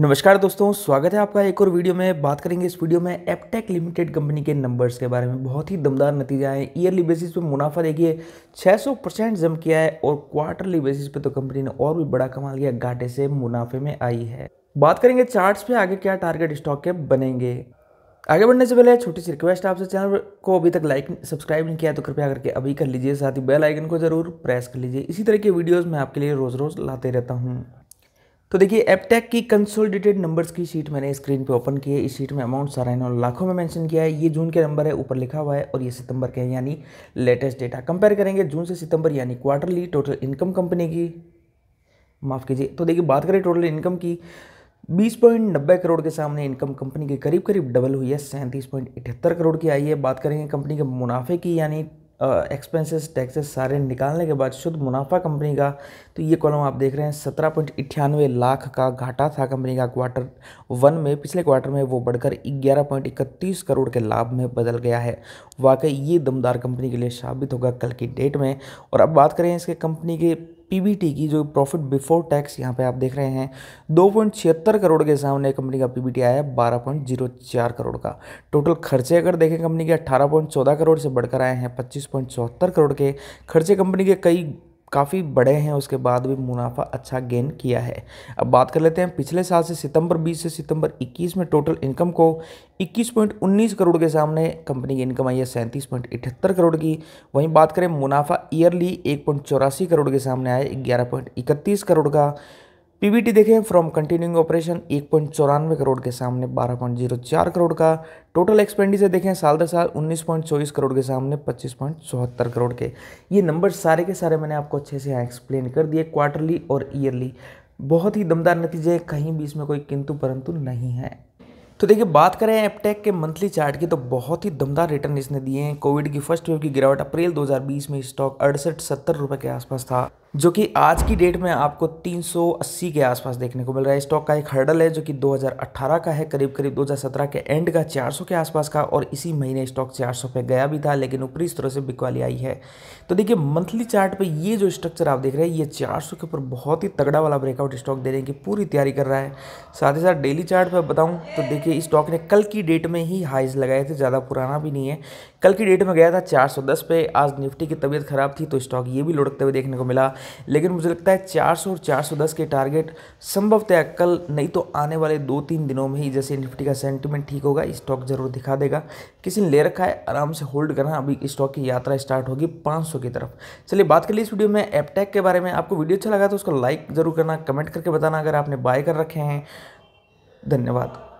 नमस्कार दोस्तों स्वागत है आपका एक और वीडियो में बात करेंगे इस वीडियो में एपटेक लिमिटेड कंपनी के नंबर्स के बारे में बहुत ही दमदार नतीजा है ईयरली बेसिस पे मुनाफा देखिए 600 परसेंट जम किया है और क्वार्टरली बेसिस पे तो कंपनी ने और भी बड़ा कमाल किया घाटे से मुनाफे में आई है बात करेंगे चार्ट पे आगे क्या टारगेट स्टॉक के बनेंगे आगे बढ़ने से पहले छोटी सी रिक्वेस्ट आपसे चैनल को अभी तक लाइक सब्सक्राइब नहीं किया तो कृपया करके अभी कर लीजिए साथ ही बेल आइकन को जरूर प्रेस कर लीजिए इसी तरह की वीडियोज़ मैं आपके लिए रोज़ रोज़ लाते रहता हूँ तो देखिए एपटेक की कंसोलिडेटेड नंबर्स की शीट मैंने स्क्रीन पे ओपन की है इस शीट में अमाउंट सारा इन्होंने लाखों में मेंशन किया है ये जून के नंबर है ऊपर लिखा हुआ है और ये सितंबर के हैं यानी लेटेस्ट डेटा कंपेयर करेंगे जून से सितंबर यानी क्वार्टरली टोटल इनकम कंपनी की माफ़ कीजिए तो देखिए बात करें टोटल इनकम की बीस पॉइंट नब्बे करोड़ के सामने इनकम कंपनी के करीब करीब डबल हुई है सैंतीस पॉइंट इटहत्तर करोड़ की आई है बात करेंगे कंपनी के मुनाफे की यानी एक्सपेंसेस टैक्सेस सारे निकालने के बाद शुद्ध मुनाफा कंपनी का तो ये कॉलम आप देख रहे हैं सत्रह पॉइंट इक्यानवे लाख का घाटा था कंपनी का क्वार्टर वन में पिछले क्वार्टर में वो बढ़कर ग्यारह पॉइंट इकतीस करोड़ के लाभ में बदल गया है वाकई ये दमदार कंपनी के लिए साबित होगा कल की डेट में और अब बात करें इसके कंपनी के पीबीटी की जो प्रॉफिट बिफोर टैक्स यहाँ पे आप देख रहे हैं दो पॉइंट छिहत्तर करोड़ के सामने कंपनी का पीबीटी आया है बारह पॉइंट जीरो चार करोड़ का टोटल खर्चे अगर देखें कंपनी के अठारह पॉइंट चौदह करोड़ से बढ़कर आए हैं पच्चीस पॉइंट चौहत्तर करोड़ के खर्चे कंपनी के कई काफ़ी बड़े हैं उसके बाद भी मुनाफा अच्छा गेन किया है अब बात कर लेते हैं पिछले साल से सितंबर 20 से सितंबर 21 में टोटल इनकम को 21.19 करोड़ के सामने कंपनी की इनकम आई है सैंतीस करोड़ की वहीं बात करें मुनाफा ईयरली एक करोड़ के सामने आए ग्यारह करोड़ का पीबीटी देखें फ्रॉम कंटिन्यूइंग ऑपरेशन एक पॉइंट चौरानवे करोड़ के सामने बारह पॉइंट जीरो चार करोड़ का टोटल एक्सपेंडिचर देखें साल दर साल उन्नीस पॉइंट चौबीस करोड़ के सामने पच्चीस पॉइंट चौहत्तर करोड़ के ये नंबर सारे के सारे मैंने आपको अच्छे से यहाँ एक्सप्लेन कर दिए क्वार्टरली और ईयरली बहुत ही दमदार नतीजे कहीं भी इसमें कोई किंतु परंतु नहीं है तो देखिए बात करें एपटेक के मंथली चार्ट की तो बहुत ही दमदार रिटर्न इसने दिए हैं कोविड की फर्स्ट वेव की गिरावट अप्रैल 2020 में स्टॉक अड़सठ सत्तर रुपये के आसपास था जो कि आज की डेट में आपको 380 के आसपास देखने को मिल रहा है स्टॉक का एक हर्डल है जो कि 2018 का है करीब करीब 2017 के एंड का 400 के आसपास का और इसी महीने स्टॉक 400 पे गया भी था लेकिन ऊपरी स्तर से बिकवाली आई है तो देखिए मंथली चार्ट पे ये जो स्ट्रक्चर आप देख रहे हैं ये 400 के ऊपर बहुत ही तगड़ा वाला ब्रेकआउट स्टॉक देने की पूरी तैयारी कर रहा है साथ ही साथ डेली चार्ट पर बताऊँ तो देखिए स्टॉक ने कल की डेट में ही हाइज लगाए थे ज़्यादा पुराना भी नहीं है कल की डेट में गया था चार पे आज निफ्टी की तबीयत खराब थी तो स्टॉक ये भी लुढ़कते हुए देखने को मिला लेकिन मुझे लगता है 400 और 410 के टारगेट संभवतः कल नहीं तो आने वाले दो तीन दिनों में ही जैसे निफ्टी का सेंटिमेंट ठीक होगा स्टॉक जरूर दिखा देगा किसी ने ले रखा है आराम से होल्ड करना अभी स्टॉक की यात्रा स्टार्ट होगी पाँच की तरफ चलिए बात कर ली इस वीडियो में एपटेक के बारे में आपको वीडियो अच्छा लगा तो उसको लाइक ज़रूर करना कमेंट करके बताना अगर आपने बाय कर रखे हैं धन्यवाद